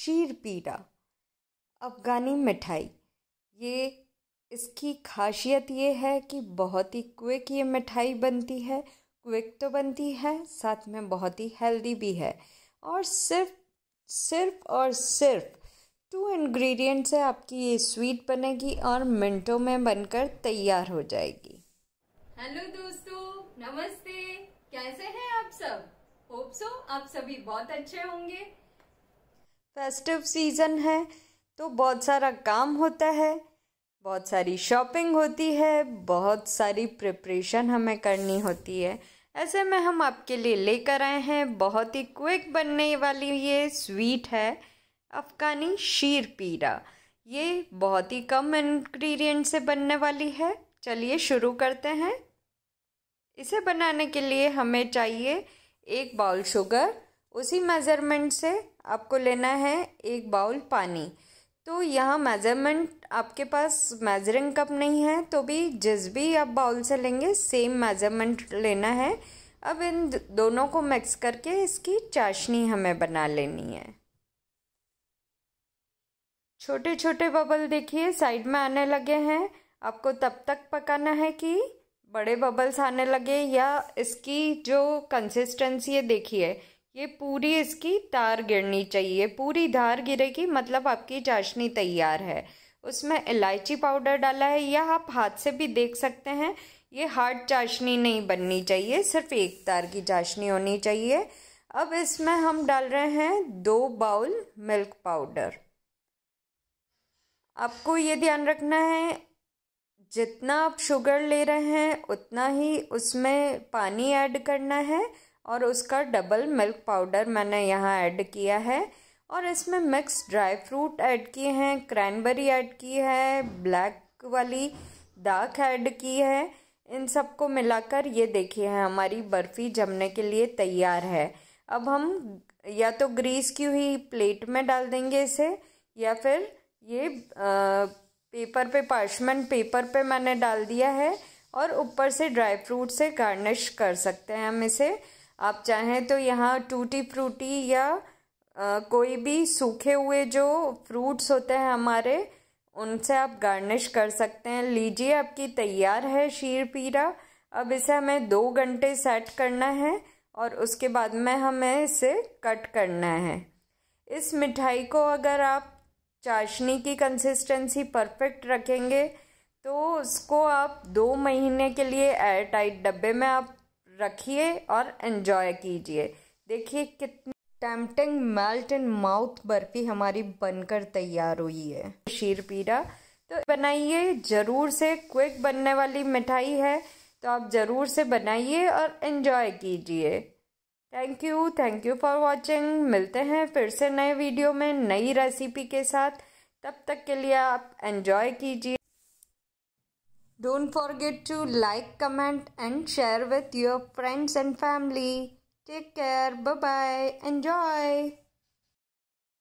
शीर पीड़ा अफ़गानी मिठाई ये इसकी खासियत ये है कि बहुत ही क्विक ये मिठाई बनती है क्विक तो बनती है साथ में बहुत ही हेल्दी भी है और सिर्फ सिर्फ और सिर्फ टू इंग्रेडिएंट से आपकी ये स्वीट बनेगी और मिनटों में बनकर तैयार हो जाएगी हेलो दोस्तों नमस्ते कैसे हैं आप सब होप सो आप सभी बहुत अच्छे होंगे फेस्टिव सीज़न है तो बहुत सारा काम होता है बहुत सारी शॉपिंग होती है बहुत सारी प्रिपरेशन हमें करनी होती है ऐसे में हम आपके लिए लेकर आए हैं बहुत ही क्विक बनने वाली ये स्वीट है अफ़गानी शीर पीरा ये बहुत ही कम इन्ग्रीडियंट से बनने वाली है चलिए शुरू करते हैं इसे बनाने के लिए हमें चाहिए एक बाउल शुगर उसी मेज़रमेंट से आपको लेना है एक बाउल पानी तो यहाँ मेज़रमेंट आपके पास मेज़रिंग कप नहीं है तो भी जिस भी आप बाउल से लेंगे सेम मेज़रमेंट लेना है अब इन दोनों को मिक्स करके इसकी चाशनी हमें बना लेनी है छोटे छोटे बबल देखिए साइड में आने लगे हैं आपको तब तक पकाना है कि बड़े बबल्स आने लगे या इसकी जो कंसिस्टेंसी है देखिए ये पूरी इसकी तार गिरनी चाहिए पूरी धार गिरेगी मतलब आपकी चाशनी तैयार है उसमें इलायची पाउडर डाला है यह आप हाथ से भी देख सकते हैं ये हार्ड चाशनी नहीं बननी चाहिए सिर्फ एक तार की चाशनी होनी चाहिए अब इसमें हम डाल रहे हैं दो बाउल मिल्क पाउडर आपको ये ध्यान रखना है जितना आप शुगर ले रहे हैं उतना ही उसमें पानी ऐड करना है और उसका डबल मिल्क पाउडर मैंने यहाँ ऐड किया है और इसमें मिक्स ड्राई फ्रूट ऐड किए हैं क्रैनबेरी ऐड की है ब्लैक वाली दाख ऐड की है इन सबको मिलाकर ये देखिए हमारी बर्फ़ी जमने के लिए तैयार है अब हम या तो ग्रीस की हुई प्लेट में डाल देंगे इसे या फिर ये आ, पेपर पे पार्शमेंट पेपर पे मैंने डाल दिया है और ऊपर से ड्राई फ्रूट से गार्निश कर सकते हैं हम इसे आप चाहें तो यहाँ टूटी फ्रूटी या आ, कोई भी सूखे हुए जो फ्रूट्स होते हैं हमारे उनसे आप गार्निश कर सकते हैं लीजिए आपकी तैयार है शीर पीरा अब इसे हमें दो घंटे सेट करना है और उसके बाद में हमें इसे कट करना है इस मिठाई को अगर आप चाशनी की कंसिस्टेंसी परफेक्ट रखेंगे तो उसको आप दो महीने के लिए एयर टाइट डब्बे में आप रखिए और एन्जॉय कीजिए देखिए कितनी tempting melt and mouth barfi हमारी बनकर तैयार हुई है शीर तो बनाइए ज़रूर से क्विक बनने वाली मिठाई है तो आप ज़रूर से बनाइए और इन्जॉय कीजिए thank you thank you for watching मिलते हैं फिर से नए वीडियो में नई रेसिपी के साथ तब तक के लिए आप एन्जॉय कीजिए Don't forget to like, comment and share with your friends and family. Take care. Bye-bye. Enjoy.